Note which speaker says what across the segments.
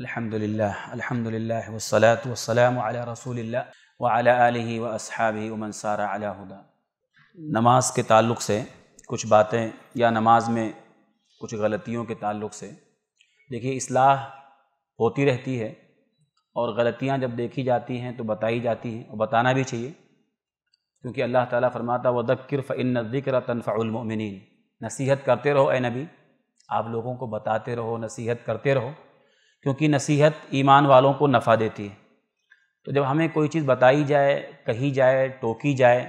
Speaker 1: अल्हम्दुलिल्लाह अल्हम्दुलिल्लाह वस्सलातु वस्सलाम अला रसूलिल्लाह व अला आलिहि व अस्हाबिहि व मन सारा अला हुदा नमाज के ताल्लुक से कुछ बातें या नमाज में कुछ गलतियों के ताल्लुक से देखिए इसलाह होती रहती है और गलतियां जब देखी जाती हैं तो बताई जाती हैं और बताना भी चाहिए क्योंकि अल्लाह ताला फरमाता व दक्र फ़िन ज़िक्र तनफ़ाउलमिन नसीहत करते रहो ए नबी आप लोगों को बताते रहो नसीहत करते रहो क्योंकि नसीहत ईमान वालों को नफ़ा देती है तो जब हमें कोई चीज़ बताई जाए कही जाए टोकी जाए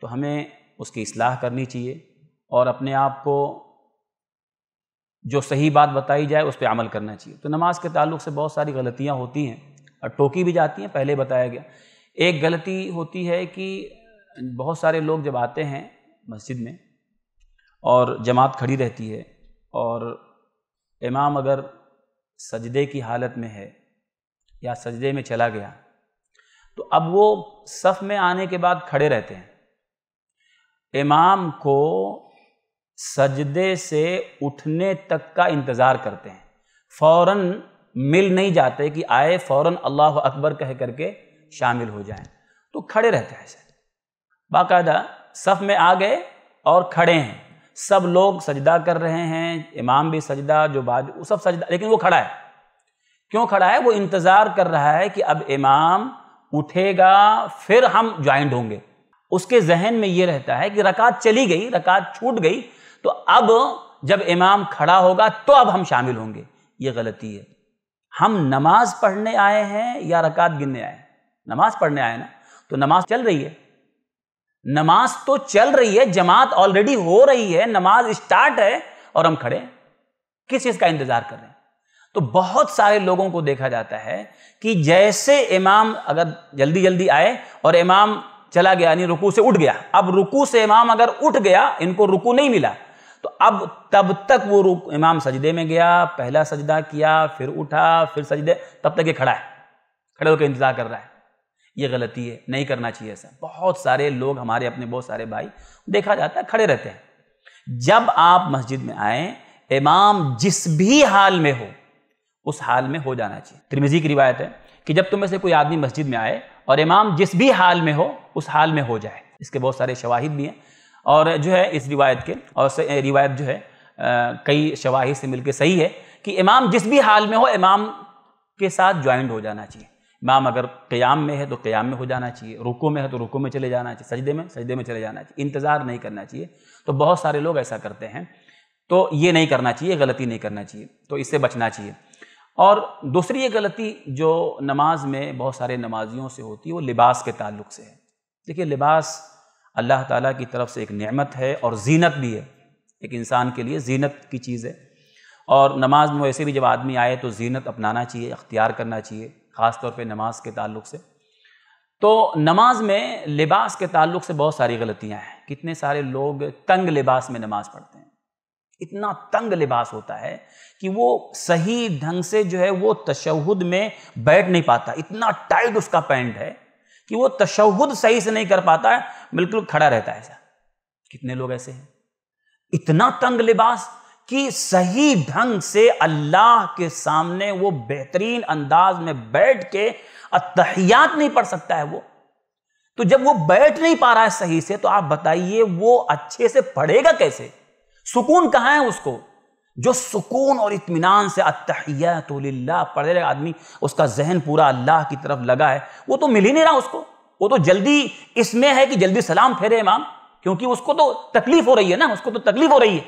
Speaker 1: तो हमें उसकी असलाह करनी चाहिए और अपने आप को जो सही बात बताई जाए उस पर अमल करना चाहिए तो नमाज़ के ताल्लुक से बहुत सारी गलतियाँ होती हैं और टोकी भी जाती हैं पहले बताया गया एक गलती होती है कि बहुत सारे लोग जब आते हैं मस्जिद में और जमात खड़ी रहती है और इमाम अगर सजदे की हालत में है या सजदे में चला गया तो अब वो सफ़ में आने के बाद खड़े रहते हैं इमाम को सजदे से उठने तक का इंतज़ार करते हैं फौरन मिल नहीं जाते कि आए फौरन अल्लाह अकबर कह करके शामिल हो जाए तो खड़े रहते हैं ऐसे बाकायदा सफ़ में आ गए और खड़े हैं सब लोग सजदा कर रहे हैं इमाम भी सजदा जो बाद वो सब सजदा लेकिन वो खड़ा है क्यों खड़ा है वो इंतज़ार कर रहा है कि अब इमाम उठेगा फिर हम ज्वाइंट होंगे उसके जहन में ये रहता है कि रकात चली गई रकात छूट गई तो अब जब इमाम खड़ा होगा तो अब हम शामिल होंगे ये गलती है हम नमाज पढ़ने आए हैं या रकात गिनने आए हैं नमाज पढ़ने आए ना तो नमाज चल रही है नमाज तो चल रही है जमात ऑलरेडी हो रही है नमाज स्टार्ट है और हम खड़े किस चीज का इंतजार कर रहे हैं तो बहुत सारे लोगों को देखा जाता है कि जैसे इमाम अगर जल्दी जल्दी आए और इमाम चला गया यानी रुकू से उठ गया अब रुकू से इमाम अगर उठ गया इनको रुकू नहीं मिला तो अब तब तक वो रुक इमाम सजदे में गया पहला सजदा किया फिर उठा फिर सजदे तब तक ये खड़ा है खड़े होकर इंतजार कर रहा है ये गलती है नहीं करना चाहिए ऐसा बहुत सारे लोग हमारे अपने बहुत सारे भाई देखा जाता है खड़े रहते हैं जब आप मस्जिद में आए इमाम जिस भी हाल में हो उस हाल में हो जाना चाहिए त्रिमिजी की रिवायत है कि जब तुम्हें से कोई आदमी मस्जिद में आए और इमाम जिस भी हाल में हो उस हाल में हो जाए इसके बहुत सारे शवाहिद भी हैं और जो है इस रिवायत के और रिवायत जो है आ, कई शवाहिद से मिलकर सही है कि इमाम जिस भी हाल में हो इमाम के साथ ज्वाइंट हो जाना चाहिए इमाम अगर क़याम में है तो क़याम में हो जाना चाहिए रुको में है तो रुको में चले जाना चाहिए सजदे में सजदे में चले जाना चाहिए इंतज़ार नहीं करना चाहिए तो बहुत सारे लोग ऐसा करते हैं तो ये नहीं करना चाहिए गलती नहीं करना चाहिए तो इससे बचना चाहिए और दूसरी ये गलती जो नमाज में बहुत सारे नमाजियों से होती है वो लिबास के ताल्लुक से है देखिए लिबास अल्लाह ताला की तरफ से एक नेमत है और जीनत भी है एक इंसान के लिए जीनत की चीज़ है और नमाज में वैसे भी जब आदमी आए तो जीनत अपनाना चाहिए अख्तियार करना चाहिए ख़ास तौर पे नमाज के ताल्लुक से तो नमाज में लिबास के ताल्लुक से बहुत सारी गलतियां हैं कितने सारे लोग तंग लिबास में नमाज पढ़ते हैं इतना तंग लिबास होता है कि वो सही ढंग से जो है वो तशहद में बैठ नहीं पाता इतना टाइट उसका पैंट है कि वो तशहद सही से नहीं कर पाता है बिल्कुल खड़ा रहता है ऐसा कितने लोग ऐसे हैं इतना तंग लिबास कि सही ढंग से अल्लाह के सामने वो बेहतरीन अंदाज में बैठ के अतहियात नहीं पढ़ सकता है वो तो जब वो बैठ नहीं पा रहा है सही से तो आप बताइए वो अच्छे से पढ़ेगा कैसे सुकून कहाँ है उसको जो सुकून और इतमान से अतहियातल्ला पढ़े रहे आदमी उसका जहन पूरा अल्लाह की तरफ लगा है वो तो मिल ही नहीं रहा उसको वो तो जल्दी इसमें है कि जल्दी सलाम फेरे इमाम क्योंकि उसको तो तकलीफ हो रही है ना उसको तो तकलीफ हो रही है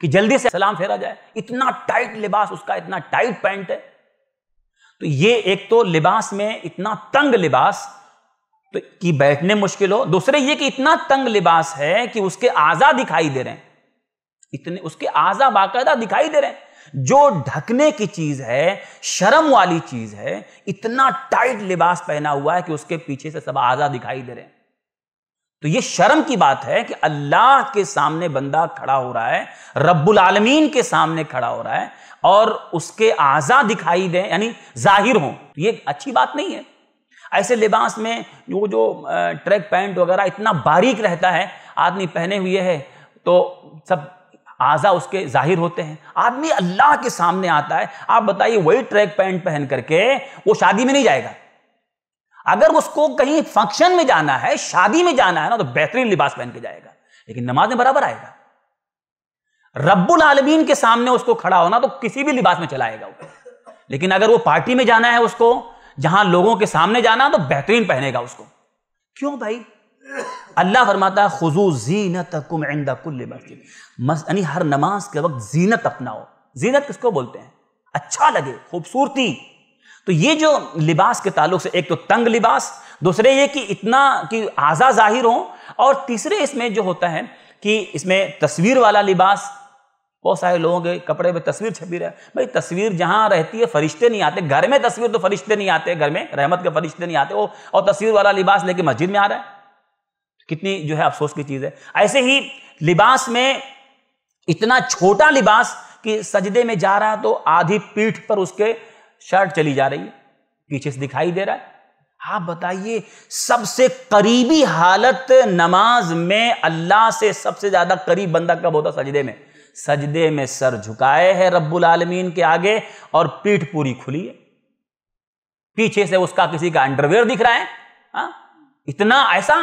Speaker 1: कि जल्दी से सलाम फेरा जाए इतना टाइट लिबास उसका इतना टाइट पैंट है तो ये एक तो लिबास में इतना तंग लिबास तो कि बैठने मुश्किल हो दूसरे ये कि इतना तंग लिबास है कि उसके आजा दिखाई दे रहे हैं इतने उसके आजा बाकायदा दिखाई दे रहे हैं जो ढकने की चीज है शर्म वाली चीज है इतना टाइट लिबास पहना हुआ है कि उसके पीछे से सब आजा दिखाई दे रहे हैं तो ये शर्म की बात है कि अल्लाह के सामने बंदा खड़ा हो रहा है रब्बुल आलमीन के सामने खड़ा हो रहा है और उसके आज़ा दिखाई दें यानी जाहिर हों तो ये अच्छी बात नहीं है ऐसे लिबास में वो जो ट्रैक पैंट वगैरह इतना बारीक रहता है आदमी पहने हुए है तो सब आज़ा उसके जाहिर होते हैं आदमी अल्लाह के सामने आता है आप बताइए वही ट्रैक पैंट पहन करके वो शादी में नहीं जाएगा अगर उसको कहीं फंक्शन में जाना है शादी में जाना है ना तो बेहतरीन लिबास पहन के जाएगा लेकिन नमाज में बराबर आएगा रब्बुल आलमीन के सामने उसको खड़ा होना तो किसी भी लिबास में चलाएगा वो लेकिन अगर वो पार्टी में जाना है उसको जहां लोगों के सामने जाना तो बेहतरीन पहनेगा उसको क्यों भाई अल्लाह फरमाता है खुजू जीनत यानी हर नमाज के वक्त जीनत अपनाओ जीनत किसको बोलते हैं अच्छा लगे खूबसूरती तो ये जो लिबास के ताल्लुक से एक तो तंग लिबास दूसरे ये कि इतना कि आज़ा जाहिर हो और तीसरे इसमें जो होता है कि इसमें तस्वीर वाला लिबास बहुत सारे लोगों के कपड़े में तस्वीर छपी रहे भाई तस्वीर जहाँ रहती है फरिश्ते नहीं आते घर में तस्वीर तो फरिश्ते नहीं आते घर में रहमत के फरिश्ते नहीं आते वो और तस्वीर वाला लिबास लेके मस्जिद में आ रहा है कितनी जो है अफसोस की चीज़ है ऐसे ही लिबास में इतना छोटा लिबास कि सजदे में जा रहा तो आधी पीठ पर उसके शर्ट चली जा रही है पीछे से दिखाई दे रहा है आप बताइए सबसे करीबी हालत नमाज में अल्लाह से सबसे ज्यादा करीब बंदा कब होता सजदे में सजदे में सर झुकाए है रब्बुल आलमीन के आगे और पीठ पूरी खुली है पीछे से उसका किसी का अंडरवेयर दिख रहा है हा? इतना ऐसा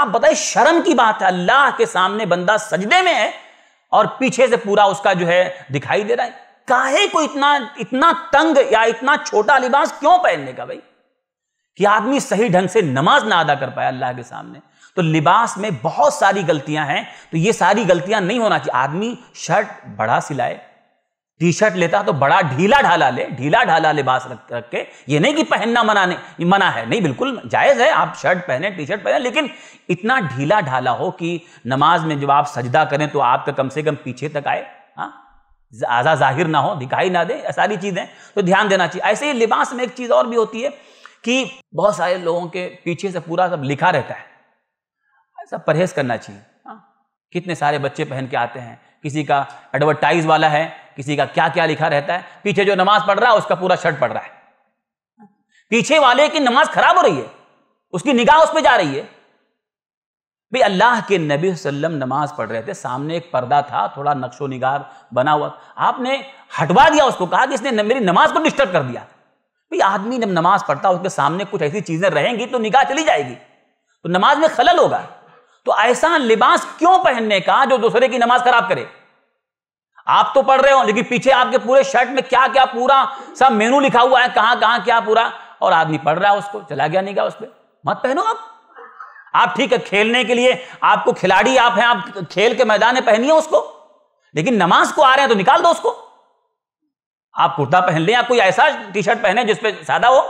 Speaker 1: आप बताइए शर्म की बात है अल्लाह के सामने बंदा सजदे में है और पीछे से पूरा उसका जो है दिखाई दे रहा है काहे को इतना इतना तंग या इतना छोटा लिबास क्यों पहनने का भाई कि आदमी सही ढंग से नमाज ना अदा कर पाया अल्लाह के सामने तो लिबास में बहुत सारी गलतियां हैं तो ये सारी गलतियां नहीं होना चाहिए आदमी शर्ट बड़ा सिलाए टी शर्ट लेता तो बड़ा ढीला ढाला ले ढीला ढाला लिबास रख रख के ये नहीं कि पहनना मना नहीं मना है नहीं बिल्कुल जायज़ है आप शर्ट पहने टी शर्ट पहने लेकिन इतना ढीला ढाला हो कि नमाज में जब आप सजदा करें तो आपका कम से कम पीछे तक आए हाँ आज़ा जाहिर ना हो दिखाई ना दे सारी चीज़ें तो ध्यान देना चाहिए ऐसे ही लिबास में एक चीज़ और भी होती है कि बहुत सारे लोगों के पीछे से पूरा सब लिखा रहता है ऐसा परहेज करना चाहिए हाँ। कितने सारे बच्चे पहन के आते हैं किसी का एडवर्टाइज वाला है किसी का क्या क्या लिखा रहता है पीछे जो नमाज पढ़ रहा है उसका पूरा शर्ट पढ़ रहा है पीछे वाले की नमाज खराब हो रही है उसकी निगाह उस पर जा रही है भाई अल्लाह के नबी वसल्लम नमाज पढ़ रहे थे सामने एक पर्दा था थोड़ा नक्शो निगार बना हुआ आपने हटवा दिया उसको कहा कि इसने मेरी नमाज को डिस्टर्ब कर दिया भाई आदमी जब नमाज पढ़ता उसके सामने कुछ ऐसी चीज़ें रहेंगी तो निगाह चली जाएगी तो नमाज में खलल होगा तो ऐसा लिबास क्यों पहनने का जो दूसरे की नमाज खराब करे आप तो पढ़ रहे हो लेकिन पीछे आपके पूरे शर्ट में क्या क्या पूरा सब मेनू लिखा हुआ है कहां कहां क्या पूरा और आदमी पढ़ रहा है उसको चला गया निगाह उस पर मत पहनो आप आप ठीक है खेलने के लिए आपको खिलाड़ी आप हैं आप खेल के मैदान में पहनिए उसको लेकिन नमाज को आ रहे हैं तो निकाल दो उसको आप कुर्ता पहन लें या कोई ऐसा टी शर्ट पहने जिसपे सादा हो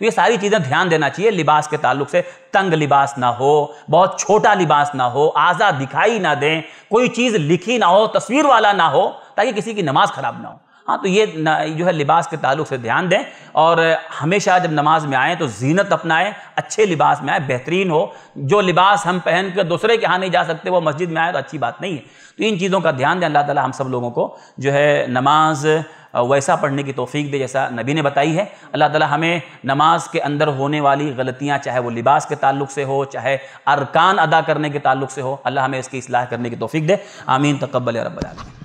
Speaker 1: तो ये सारी चीज़ें ध्यान देना चाहिए लिबास के ताल्लुक से तंग लिबास ना हो बहुत छोटा लिबास ना हो आज़ा दिखाई ना दें कोई चीज़ लिखी ना हो तस्वीर वाला ना हो ताकि किसी की नमाज खराब ना हो हाँ तो ये जो है लिबास के ताल्लुक से ध्यान दें और हमेशा जब नमाज में आएँ तो जीनत अपनाएं अच्छे लिबास में आए बेहतरीन हो जो लिबास हम पहन कर दूसरे के यहाँ नहीं जा सकते वो मस्जिद में आए तो अच्छी बात नहीं है तो इन चीज़ों का ध्यान दें अल्लाह ताला हम सब लोगों को जो है नमाज़ वैसा पढ़ने की तोफ़ी दे जैसा नबी ने बताई है अल्लाह ताला हमें नमाज के अंदर होने वाली गलतियाँ चाहे वो लिबास के ताल्लुक से हो चाहे अरकान अदा करने के ताल्लुक से हो अल्लाह हमें इसकी असलाह करने की तोफ़ी दे आमीन तकबल रबालमीन